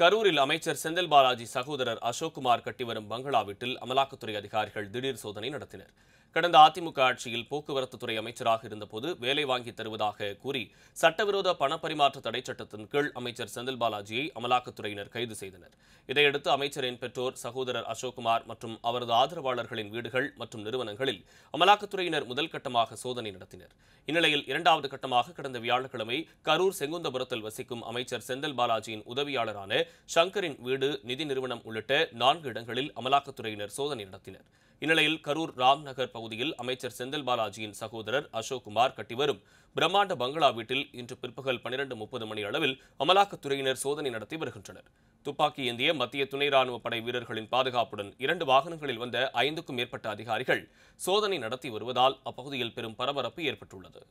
கரூரில் அமைச்சர் செந்தில் பாலாஜி சகோதரர் அசோக்குமார் கட்டிவரும் பங்களா வீட்டில் அமலாக்கத்துறை அதிகாரிகள் திடீர் சோதனை நடத்தினர் கடந்த அதிமுக ஆட்சியில் போக்குவரத்து துறை அமைச்சராக இருந்தபோது வேலை வாங்கி தருவதாக கூறி சட்டவிரோத பணப்பரிமாற்ற தடை சட்டத்தின் கீழ் அமைச்சர் செந்தில் பாலாஜியை அமலாக்கத்துறையினர் கைது செய்தனர் இதையடுத்து அமைச்சரின் பெற்றோர் சகோதரர் அசோக்குமார் மற்றும் அவரது ஆதரவாளர்களின் வீடுகள் மற்றும் நிறுவனங்களில் அமலாக்கத்துறையினர் முதல் கட்டமாக சோதனை நடத்தினர் இந்நிலையில் இரண்டாவது கட்டமாக கடந்த வியாழக்கிழமை கரூர் செங்குந்தபுரத்தில் வசிக்கும் அமைச்சர் செந்தில் பாலாஜியின் உதவியாளரான சங்கரின் வீடு நிதி நிறுவனம் உள்ளிட்ட நான்கு இடங்களில் அமலாக்கத்துறையினர் சோதனை நடத்தினர் இந்நிலையில் கரூர் ராம்நகர் பகுதியில் அமைச்சர் செந்தில் பாலாஜியின் சகோதரர் அசோக் குமார் கட்டிவரும் பிரம்மாண்ட பங்களா வீட்டில் இன்று பிற்பகல் பன்னிரண்டு முப்பது மணி அளவில் அமலாக்கத்துறையினர் சோதனை நடத்தி வருகின்றனர் துப்பாக்கி ஏந்திய மத்திய துணை ராணுவ படை வீரர்களின் பாதுகாப்புடன் இரண்டு வாகனங்களில் வந்த ஐந்துக்கும் மேற்பட்ட அதிகாரிகள் சோதனை நடத்தி வருவதால் அப்பகுதியில் பெரும் பரபரப்பு ஏற்பட்டுள்ளது